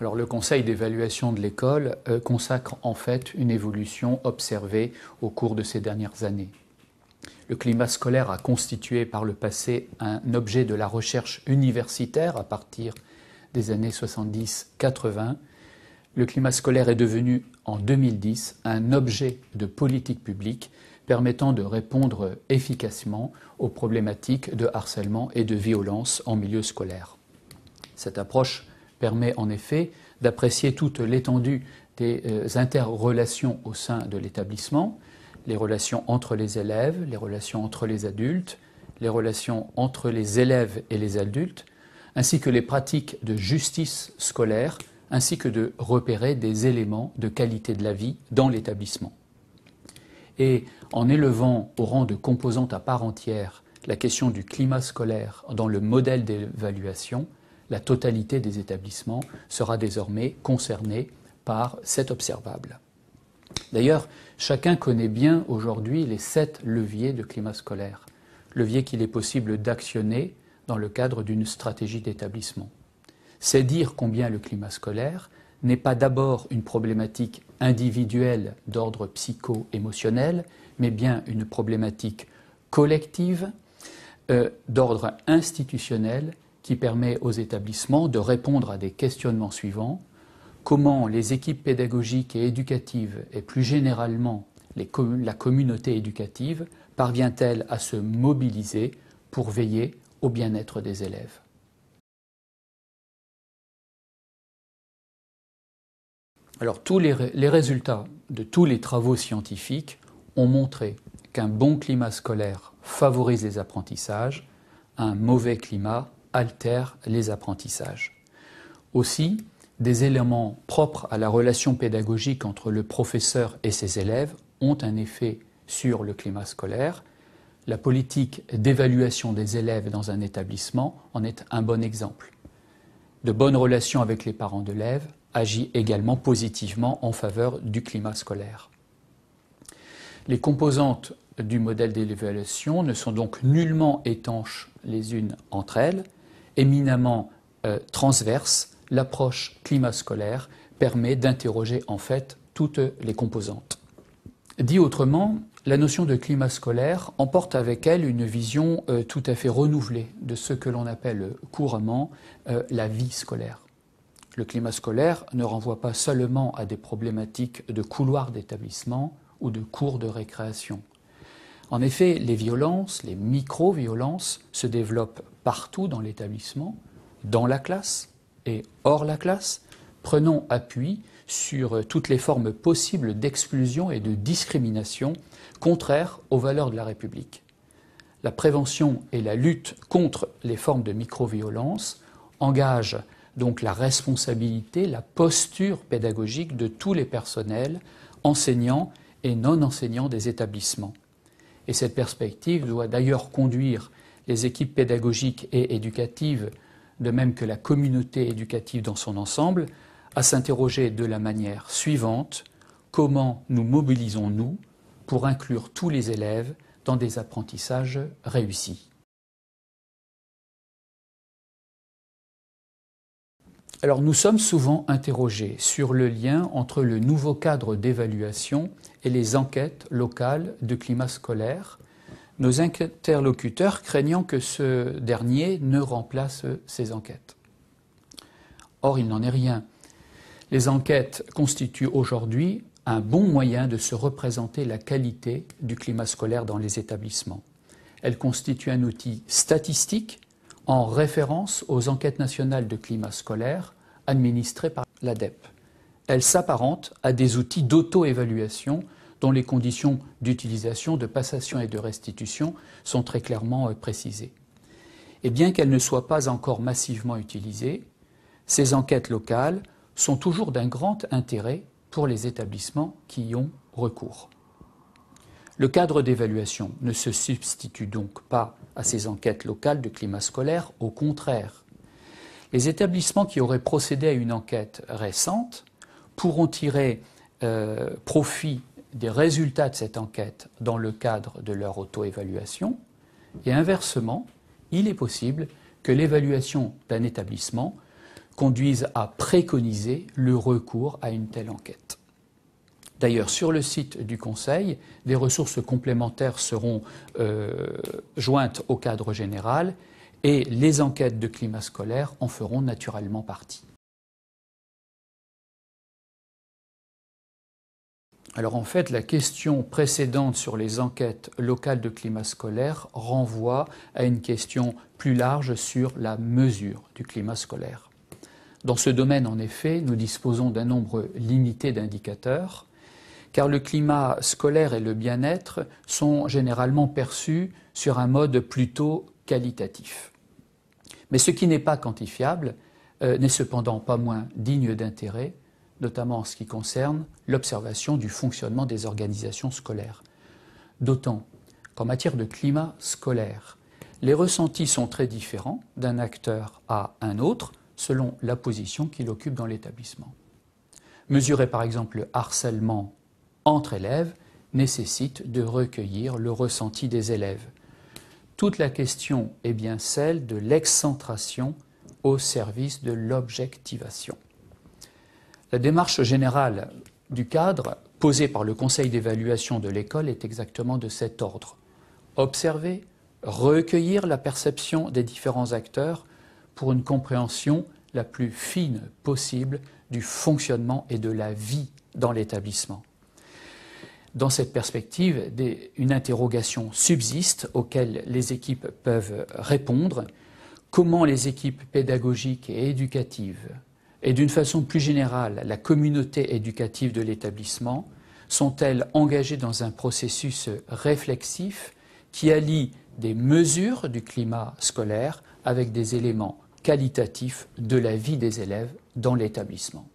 Alors le conseil d'évaluation de l'école euh, consacre en fait une évolution observée au cours de ces dernières années. Le climat scolaire a constitué par le passé un objet de la recherche universitaire à partir des années 70-80. Le climat scolaire est devenu en 2010 un objet de politique publique permettant de répondre efficacement aux problématiques de harcèlement et de violence en milieu scolaire. Cette approche permet en effet d'apprécier toute l'étendue des euh, interrelations au sein de l'établissement, les relations entre les élèves, les relations entre les adultes, les relations entre les élèves et les adultes, ainsi que les pratiques de justice scolaire, ainsi que de repérer des éléments de qualité de la vie dans l'établissement. Et en élevant au rang de composante à part entière la question du climat scolaire dans le modèle d'évaluation, la totalité des établissements sera désormais concernée par cet observable. D'ailleurs, chacun connaît bien aujourd'hui les sept leviers de climat scolaire, leviers qu'il est possible d'actionner dans le cadre d'une stratégie d'établissement. C'est dire combien le climat scolaire n'est pas d'abord une problématique individuelle d'ordre psycho-émotionnel, mais bien une problématique collective euh, d'ordre institutionnel qui permet aux établissements de répondre à des questionnements suivants. Comment les équipes pédagogiques et éducatives, et plus généralement la communauté éducative, parvient-elle à se mobiliser pour veiller au bien-être des élèves Alors tous les résultats de tous les travaux scientifiques ont montré qu'un bon climat scolaire favorise les apprentissages, un mauvais climat altèrent les apprentissages. Aussi, des éléments propres à la relation pédagogique entre le professeur et ses élèves ont un effet sur le climat scolaire. La politique d'évaluation des élèves dans un établissement en est un bon exemple. De bonnes relations avec les parents d'élèves agit également positivement en faveur du climat scolaire. Les composantes du modèle d'évaluation ne sont donc nullement étanches les unes entre elles, éminemment euh, transverse, l'approche climat scolaire permet d'interroger en fait toutes les composantes. Dit autrement, la notion de climat scolaire emporte avec elle une vision euh, tout à fait renouvelée de ce que l'on appelle couramment euh, la vie scolaire. Le climat scolaire ne renvoie pas seulement à des problématiques de couloirs d'établissement ou de cours de récréation. En effet, les violences, les micro-violences se développent partout dans l'établissement, dans la classe et hors la classe. prenant appui sur toutes les formes possibles d'exclusion et de discrimination contraires aux valeurs de la République. La prévention et la lutte contre les formes de micro-violence engagent donc la responsabilité, la posture pédagogique de tous les personnels, enseignants et non enseignants des établissements. Et cette perspective doit d'ailleurs conduire les équipes pédagogiques et éducatives, de même que la communauté éducative dans son ensemble, à s'interroger de la manière suivante comment nous mobilisons-nous pour inclure tous les élèves dans des apprentissages réussis Alors nous sommes souvent interrogés sur le lien entre le nouveau cadre d'évaluation et les enquêtes locales de climat scolaire, nos interlocuteurs craignant que ce dernier ne remplace ces enquêtes. Or, il n'en est rien. Les enquêtes constituent aujourd'hui un bon moyen de se représenter la qualité du climat scolaire dans les établissements. Elles constituent un outil statistique en référence aux enquêtes nationales de climat scolaire administrées par l'ADEP. Elles s'apparentent à des outils d'auto-évaluation dont les conditions d'utilisation, de passation et de restitution sont très clairement euh, précisées. Et bien qu'elles ne soient pas encore massivement utilisées, ces enquêtes locales sont toujours d'un grand intérêt pour les établissements qui y ont recours. Le cadre d'évaluation ne se substitue donc pas à ces enquêtes locales de climat scolaire, au contraire. Les établissements qui auraient procédé à une enquête récente pourront tirer euh, profit des résultats de cette enquête dans le cadre de leur auto-évaluation et inversement, il est possible que l'évaluation d'un établissement conduise à préconiser le recours à une telle enquête. D'ailleurs, sur le site du Conseil, des ressources complémentaires seront euh, jointes au cadre général et les enquêtes de climat scolaire en feront naturellement partie. Alors en fait, la question précédente sur les enquêtes locales de climat scolaire renvoie à une question plus large sur la mesure du climat scolaire. Dans ce domaine, en effet, nous disposons d'un nombre limité d'indicateurs car le climat scolaire et le bien-être sont généralement perçus sur un mode plutôt qualitatif. Mais ce qui n'est pas quantifiable euh, n'est cependant pas moins digne d'intérêt, notamment en ce qui concerne l'observation du fonctionnement des organisations scolaires. D'autant qu'en matière de climat scolaire, les ressentis sont très différents d'un acteur à un autre selon la position qu'il occupe dans l'établissement. Mesurer par exemple le harcèlement entre élèves nécessite de recueillir le ressenti des élèves. Toute la question est bien celle de l'excentration au service de l'objectivation. La démarche générale du cadre posée par le Conseil d'évaluation de l'école est exactement de cet ordre. Observer, recueillir la perception des différents acteurs pour une compréhension la plus fine possible du fonctionnement et de la vie dans l'établissement. Dans cette perspective, une interrogation subsiste auxquelles les équipes peuvent répondre. Comment les équipes pédagogiques et éducatives, et d'une façon plus générale la communauté éducative de l'établissement, sont-elles engagées dans un processus réflexif qui allie des mesures du climat scolaire avec des éléments qualitatifs de la vie des élèves dans l'établissement